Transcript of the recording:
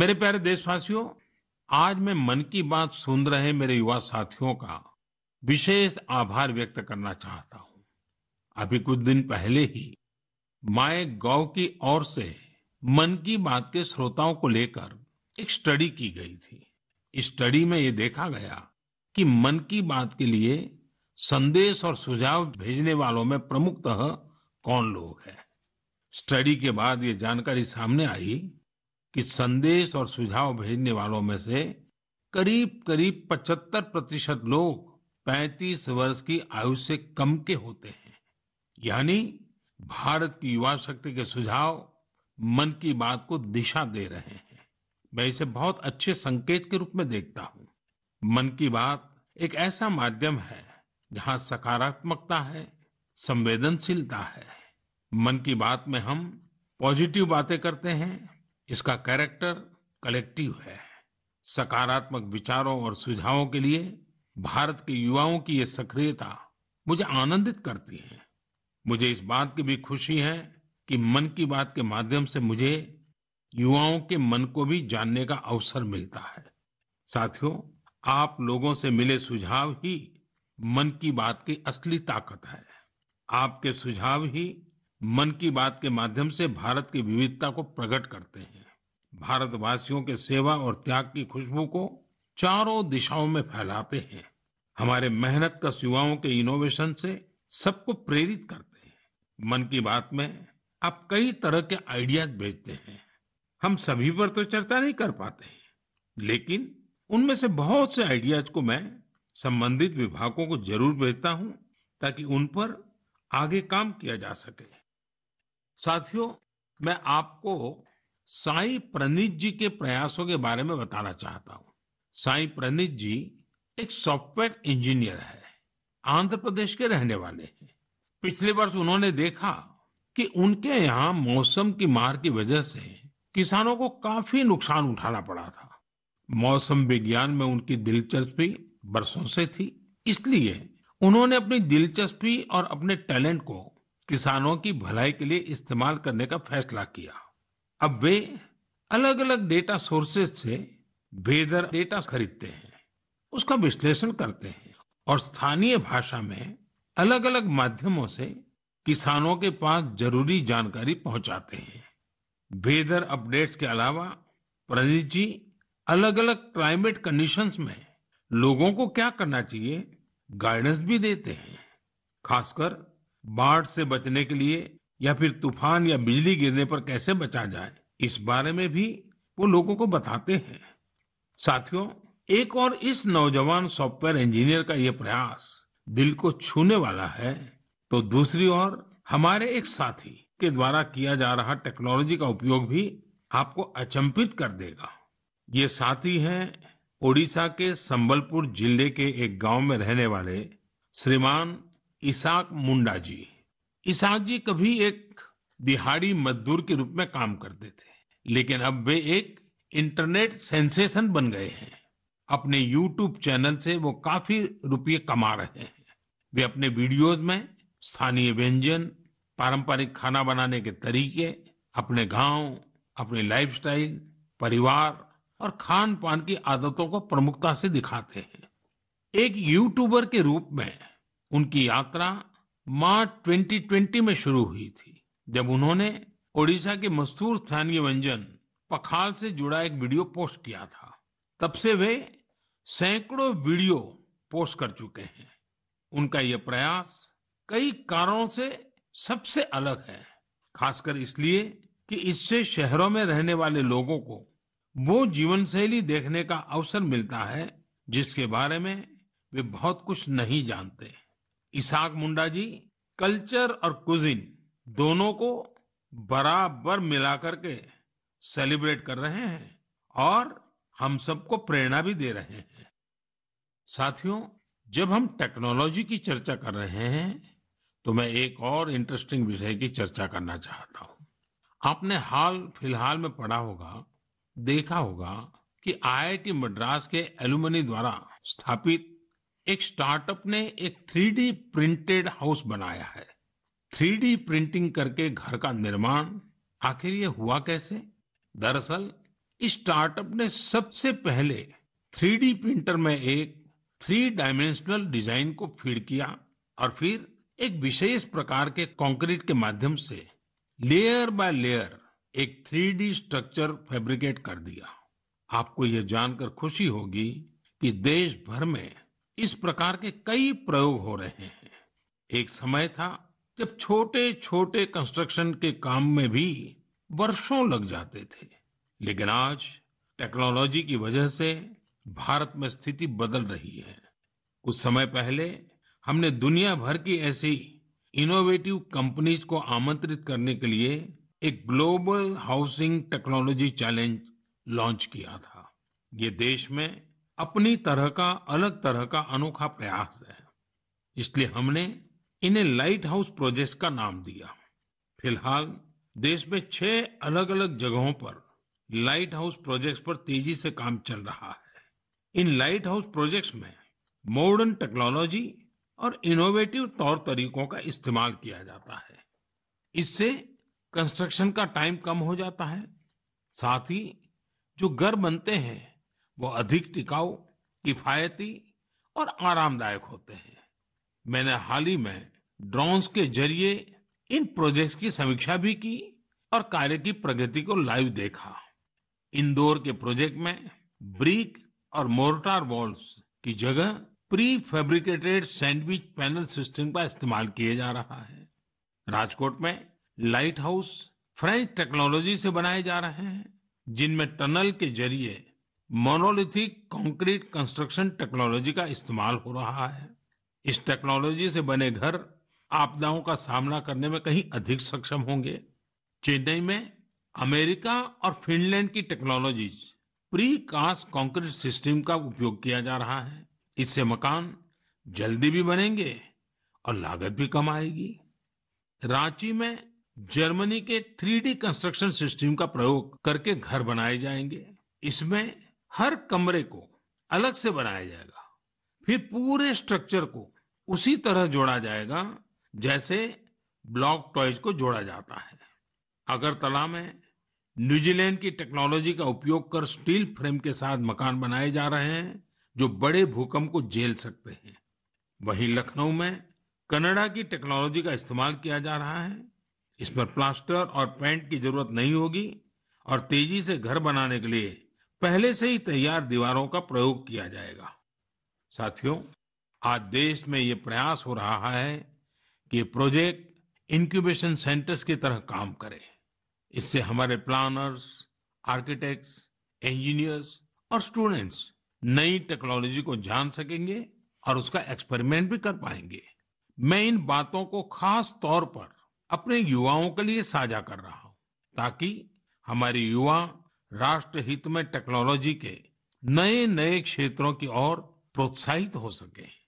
मेरे प्यारे देशवासियों आज मैं मन की बात सुन रहे मेरे युवा साथियों का विशेष आभार व्यक्त करना चाहता हूं अभी कुछ दिन पहले ही माय गांव की ओर से मन की बात के श्रोताओं को लेकर एक स्टडी की गई थी इस स्टडी में ये देखा गया कि मन की बात के लिए संदेश और सुझाव भेजने वालों में प्रमुखतः कौन लोग हैं स्टडी के बाद ये जानकारी सामने आई कि संदेश और सुझाव भेजने वालों में से करीब करीब 75 प्रतिशत लोग 35 वर्ष की आयु से कम के होते हैं यानी भारत की युवा शक्ति के सुझाव मन की बात को दिशा दे रहे हैं मैं इसे बहुत अच्छे संकेत के रूप में देखता हूँ मन की बात एक ऐसा माध्यम है जहाँ सकारात्मकता है संवेदनशीलता है मन की बात में हम पॉजिटिव बातें करते हैं इसका कैरेक्टर कलेक्टिव है सकारात्मक विचारों और सुझावों के लिए भारत के युवाओं की यह सक्रियता मुझे आनंदित करती है मुझे इस बात की भी खुशी है कि मन की बात के माध्यम से मुझे युवाओं के मन को भी जानने का अवसर मिलता है साथियों आप लोगों से मिले सुझाव ही मन की बात की असली ताकत है आपके सुझाव ही मन की बात के माध्यम से भारत की विविधता को प्रकट करते हैं भारतवासियों के सेवा और त्याग की खुशबू को चारों दिशाओं में फैलाते हैं हमारे मेहनत का युवाओं के इनोवेशन से सबको प्रेरित करते हैं मन की बात में आप कई तरह के आइडियाज भेजते हैं हम सभी पर तो चर्चा नहीं कर पाते हैं लेकिन उनमें से बहुत से आइडियाज को मैं संबंधित विभागों को जरूर भेजता हूं ताकि उन पर आगे काम किया जा सके साथियों मैं आपको साई प्रणीत जी के प्रयासों के बारे में बताना चाहता हूँ साई प्रणीत जी एक सॉफ्टवेयर इंजीनियर है आंध्र प्रदेश के रहने वाले हैं पिछले वर्ष उन्होंने देखा कि उनके यहाँ मौसम की मार की वजह से किसानों को काफी नुकसान उठाना पड़ा था मौसम विज्ञान में उनकी दिलचस्पी बरसों से थी इसलिए उन्होंने अपनी दिलचस्पी और अपने टैलेंट को किसानों की भलाई के लिए इस्तेमाल करने का फैसला किया अब वे अलग अलग डेटा सोर्सेज से वेदर डेटा खरीदते हैं उसका विश्लेषण करते हैं और स्थानीय भाषा में अलग अलग माध्यमों से किसानों के पास जरूरी जानकारी पहुंचाते हैं वेदर अपडेट्स के अलावा प्रणीत जी अलग अलग क्लाइमेट कंडीशंस में लोगों को क्या करना चाहिए गाइडेंस भी देते हैं खासकर बाढ़ से बचने के लिए या फिर तूफान या बिजली गिरने पर कैसे बचा जाए इस बारे में भी वो लोगों को बताते हैं साथियों एक और इस नौजवान सॉफ्टवेयर इंजीनियर का ये प्रयास दिल को छूने वाला है तो दूसरी ओर हमारे एक साथी के द्वारा किया जा रहा टेक्नोलॉजी का उपयोग भी आपको अचंभित कर देगा ये साथी हैं ओडिशा के संबलपुर जिले के एक गांव में रहने वाले श्रीमान ईसाक मुंडा जी ईसाक जी कभी एक दिहाड़ी मजदूर के रूप में काम करते थे लेकिन अब वे एक इंटरनेट सेंसेशन बन गए हैं अपने यूट्यूब चैनल से वो काफी रुपये कमा रहे हैं वे अपने वीडियोस में स्थानीय व्यंजन पारंपरिक खाना बनाने के तरीके अपने गांव अपने लाइफस्टाइल परिवार और खान पान की आदतों को प्रमुखता से दिखाते हैं एक यूट्यूबर के रूप में उनकी यात्रा मार्च 2020 में शुरू हुई थी जब उन्होंने ओडिशा के मशहूर स्थानीय व्यंजन पखाल से जुड़ा एक वीडियो पोस्ट किया था तब से वे सैकड़ों वीडियो पोस्ट कर चुके हैं उनका ये प्रयास कई कारणों से सबसे अलग है खासकर इसलिए कि इससे शहरों में रहने वाले लोगों को वो जीवन शैली देखने का अवसर मिलता है जिसके बारे में वे बहुत कुछ नहीं जानते हैं इसाक मुंडा जी कल्चर और कुजिन दोनों को बराबर मिलाकर के सेलिब्रेट कर रहे हैं और हम सबको प्रेरणा भी दे रहे हैं साथियों जब हम टेक्नोलॉजी की चर्चा कर रहे हैं तो मैं एक और इंटरेस्टिंग विषय की चर्चा करना चाहता हूं आपने हाल फिलहाल में पढ़ा होगा देखा होगा कि आईआईटी मद्रास के एलुमनी द्वारा स्थापित एक स्टार्टअप ने एक थ्री डी प्रिंटेड हाउस बनाया है थ्री डी प्रिंटिंग करके घर का निर्माण आखिर ये हुआ कैसे दरअसल इस स्टार्टअप ने सबसे पहले थ्री डी प्रिंटर में एक थ्री डायमेंशनल डिजाइन को फीड किया और फिर एक विशेष प्रकार के कंक्रीट के माध्यम से लेयर बाय लेयर एक थ्री डी स्ट्रक्चर फैब्रिकेट कर दिया आपको यह जानकर खुशी होगी कि देश भर में इस प्रकार के कई प्रयोग हो रहे हैं एक समय था जब छोटे छोटे कंस्ट्रक्शन के काम में भी वर्षों लग जाते थे लेकिन आज टेक्नोलॉजी की वजह से भारत में स्थिति बदल रही है कुछ समय पहले हमने दुनिया भर की ऐसी इनोवेटिव कंपनीज को आमंत्रित करने के लिए एक global housing technology challenge launch किया था ये देश में अपनी तरह का अलग तरह का अनोखा प्रयास है इसलिए हमने इन्हें लाइट हाउस प्रोजेक्ट का नाम दिया फिलहाल देश में छह अलग अलग जगहों पर लाइट हाउस प्रोजेक्ट पर तेजी से काम चल रहा है इन लाइट हाउस प्रोजेक्ट में मॉडर्न टेक्नोलॉजी और इनोवेटिव तौर तरीकों का इस्तेमाल किया जाता है इससे कंस्ट्रक्शन का टाइम कम हो जाता है साथ ही जो घर बनते हैं वो अधिक टिकाऊ किफायती और आरामदायक होते हैं मैंने हाल ही में ड्रोन्स के जरिए इन प्रोजेक्ट्स की समीक्षा भी की और कार्य की प्रगति को लाइव देखा इंदौर के प्रोजेक्ट में ब्रिक और मोर्टार वॉल्स की जगह pre fabricated sandwich panel system का इस्तेमाल किया जा रहा है राजकोट में लाइट हाउस फ्रेंच टेक्नोलॉजी से बनाए जा रहे हैं जिनमें टनल के जरिए मोनोलिथिक कंक्रीट कंस्ट्रक्शन टेक्नोलॉजी का इस्तेमाल हो रहा है इस टेक्नोलॉजी से बने घर आपदाओं का सामना करने में कहीं अधिक सक्षम होंगे चेन्नई में अमेरिका और फिनलैंड की technology pre cast concrete system का उपयोग किया जा रहा है इससे मकान जल्दी भी बनेंगे और लागत भी कम आएगी रांची में जर्मनी के थ्री कंस्ट्रक्शन सिस्टम का प्रयोग करके घर बनाए जाएंगे इसमें हर कमरे को अलग से बनाया जाएगा फिर पूरे स्ट्रक्चर को उसी तरह जोड़ा जाएगा जैसे ब्लॉक टॉयज को जोड़ा जाता है अगरतला में न्यूजीलैंड की टेक्नोलॉजी का उपयोग कर स्टील फ्रेम के साथ मकान बनाए जा रहे हैं जो बड़े भूकंप को झेल सकते हैं वहीं लखनऊ में कनाडा की टेक्नोलॉजी का इस्तेमाल किया जा रहा है इस पर प्लास्टर और पेंट की जरूरत नहीं होगी और तेजी से घर बनाने के लिए पहले से ही तैयार दीवारों का प्रयोग किया जाएगा साथियों आज देश में ये प्रयास हो रहा है कि प्रोजेक्ट इंक्यूबेशन सेंटर्स की तरह काम करे इससे हमारे प्लानर्स आर्किटेक्ट्स इंजीनियर्स और स्टूडेंट्स नई टेक्नोलॉजी को जान सकेंगे और उसका एक्सपेरिमेंट भी कर पाएंगे मैं इन बातों को खास तौर पर अपने युवाओं के लिए साझा कर रहा हूं ताकि हमारे युवा राष्ट्र हित में टेक्नोलॉजी के नए नए क्षेत्रों की ओर प्रोत्साहित हो सकें